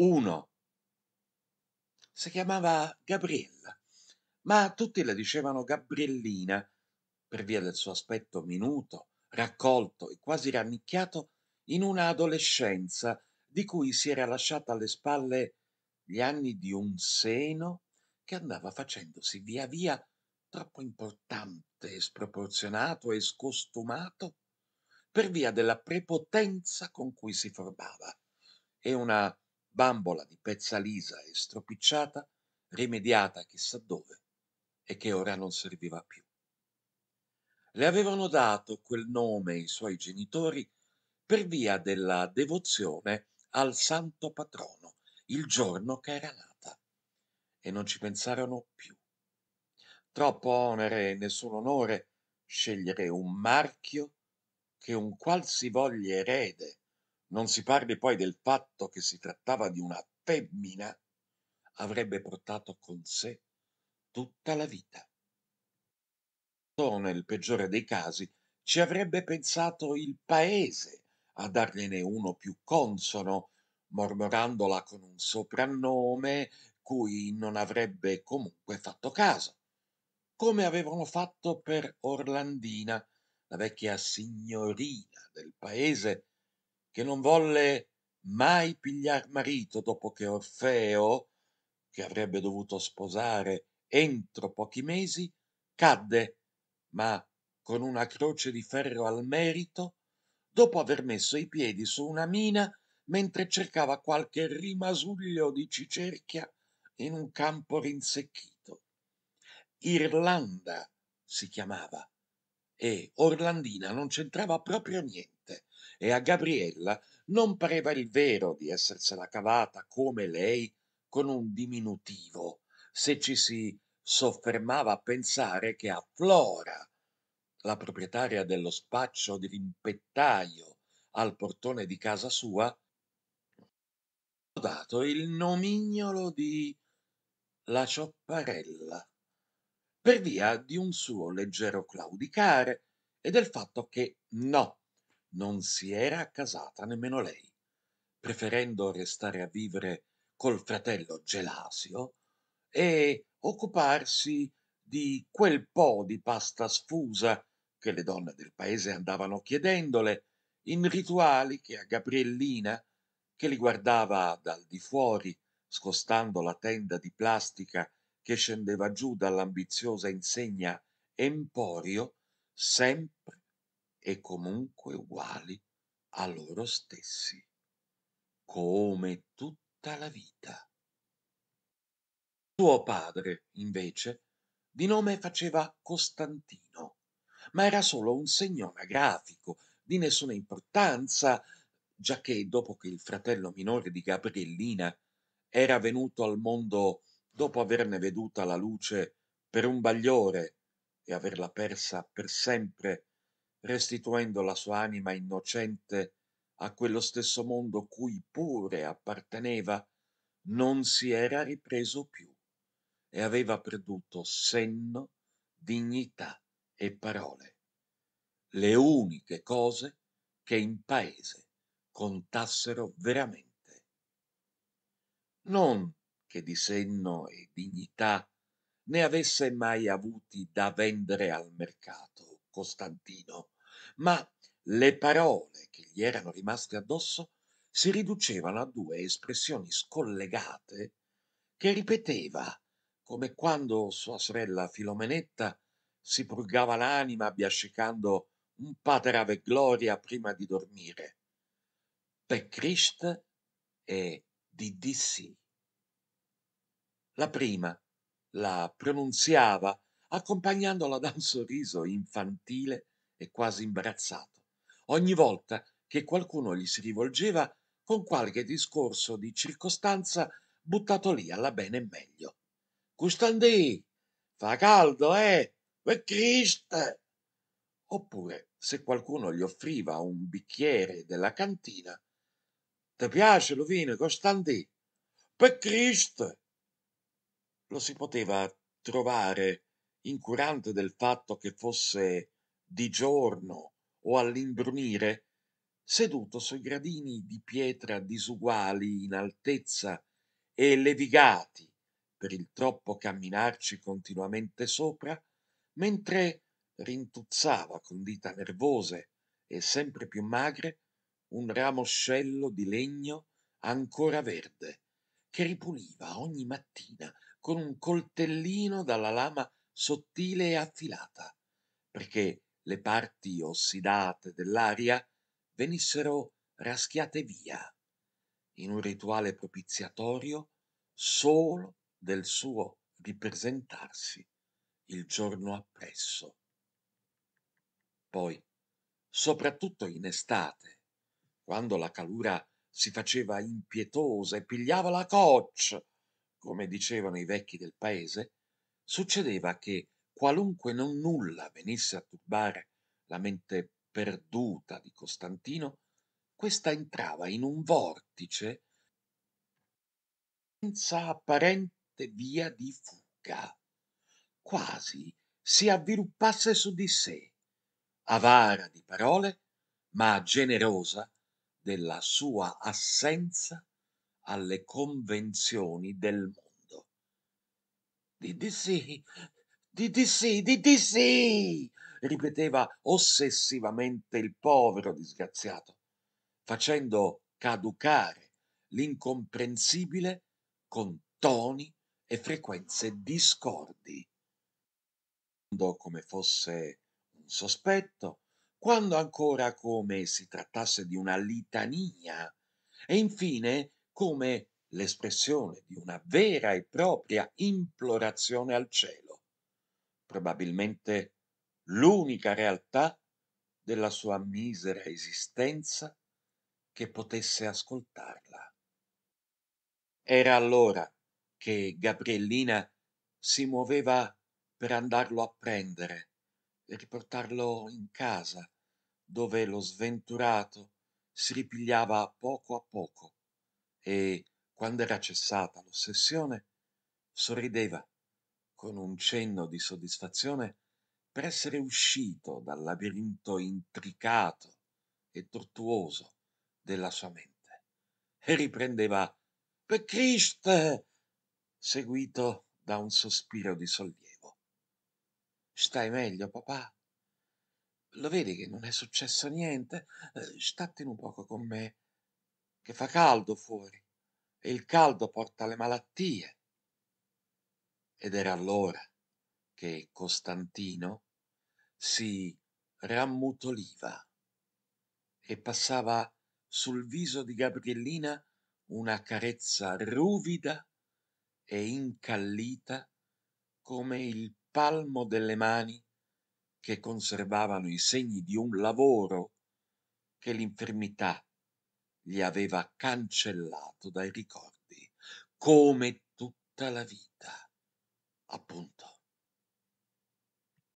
uno. Si chiamava Gabriella, ma tutti la dicevano Gabriellina per via del suo aspetto minuto, raccolto e quasi rannicchiato in una adolescenza di cui si era lasciata alle spalle gli anni di un seno che andava facendosi via via troppo importante, sproporzionato e scostumato per via della prepotenza con cui si formava e una bambola di pezza lisa e stropicciata, rimediata chissà dove, e che ora non serviva più. Le avevano dato quel nome i suoi genitori per via della devozione al santo patrono, il giorno che era nata, e non ci pensarono più. Troppo onere e nessun onore scegliere un marchio che un qualsivoglia erede non si parli poi del fatto che si trattava di una femmina avrebbe portato con sé tutta la vita. O nel peggiore dei casi ci avrebbe pensato il paese a dargliene uno più consono, mormorandola con un soprannome cui non avrebbe comunque fatto caso, come avevano fatto per Orlandina, la vecchia signorina del paese che non volle mai pigliar marito dopo che Orfeo, che avrebbe dovuto sposare entro pochi mesi, cadde, ma con una croce di ferro al merito, dopo aver messo i piedi su una mina mentre cercava qualche rimasuglio di cicerchia in un campo rinsecchito. Irlanda si chiamava e Orlandina non c'entrava proprio niente niente e a Gabriella non pareva il vero di essersela cavata come lei con un diminutivo se ci si soffermava a pensare che a Flora, la proprietaria dello spaccio di rimpettaio al portone di casa sua, dato il nomignolo di la ciopparella, per via di un suo leggero claudicare e del fatto che no, non si era accasata nemmeno lei, preferendo restare a vivere col fratello Gelasio e occuparsi di quel po' di pasta sfusa che le donne del paese andavano chiedendole in rituali che a Gabriellina, che li guardava dal di fuori, scostando la tenda di plastica che scendeva giù dall'ambiziosa insegna Emporio, sempre e comunque uguali a loro stessi, come tutta la vita. Suo padre, invece, di nome faceva Costantino, ma era solo un segno anagrafico di nessuna importanza, giacché dopo che il fratello minore di Gabriellina era venuto al mondo dopo averne veduta la luce per un bagliore e averla persa per sempre restituendo la sua anima innocente a quello stesso mondo cui pure apparteneva, non si era ripreso più e aveva perduto senno, dignità e parole, le uniche cose che in paese contassero veramente. Non che di senno e dignità ne avesse mai avuti da vendere al mercato Costantino, ma le parole che gli erano rimaste addosso si riducevano a due espressioni scollegate che ripeteva come quando sua sorella Filomenetta si purgava l'anima biascicando un pater gloria prima di dormire. Per Christ e Didissi. La prima la pronunziava accompagnandola da un sorriso infantile e quasi imbarazzato, ogni volta che qualcuno gli si rivolgeva con qualche discorso di circostanza buttato lì alla bene e meglio. Custandì, fa caldo, eh? Per Cristo! Oppure, se qualcuno gli offriva un bicchiere della cantina, ti piace lo vino, Costandì? Per Cristo! Lo si poteva trovare incurante del fatto che fosse di giorno o all'imbrunire seduto sui gradini di pietra disuguali in altezza e levigati per il troppo camminarci continuamente sopra mentre rintuzzava con dita nervose e sempre più magre un ramoscello di legno ancora verde che ripuliva ogni mattina con un coltellino dalla lama sottile e affilata, perché le parti ossidate dell'aria venissero raschiate via, in un rituale propiziatorio solo del suo ripresentarsi il giorno appresso. Poi, soprattutto in estate, quando la calura si faceva impietosa e pigliava la coccia, come dicevano i vecchi del paese, succedeva che qualunque non nulla venisse a turbare la mente perduta di costantino questa entrava in un vortice senza apparente via di fuga quasi si avviluppasse su di sé avara di parole ma generosa della sua assenza alle convenzioni del mondo di sì di sì di sì ripeteva ossessivamente il povero disgraziato facendo caducare l'incomprensibile con toni e frequenze discordi come fosse un sospetto quando ancora come si trattasse di una litania e infine come l'espressione di una vera e propria implorazione al cielo, probabilmente l'unica realtà della sua misera esistenza che potesse ascoltarla. Era allora che Gabriellina si muoveva per andarlo a prendere e riportarlo in casa, dove lo sventurato si ripigliava a poco a poco e quando era cessata l'ossessione sorrideva con un cenno di soddisfazione per essere uscito dal labirinto intricato e tortuoso della sua mente e riprendeva per criste seguito da un sospiro di sollievo stai meglio papà lo vedi che non è successo niente eh, statene un poco con me che fa caldo fuori e il caldo porta le malattie. Ed era allora che Costantino si rammutoliva e passava sul viso di Gabriellina una carezza ruvida e incallita come il palmo delle mani che conservavano i segni di un lavoro che l'infermità li aveva cancellato dai ricordi, come tutta la vita, appunto.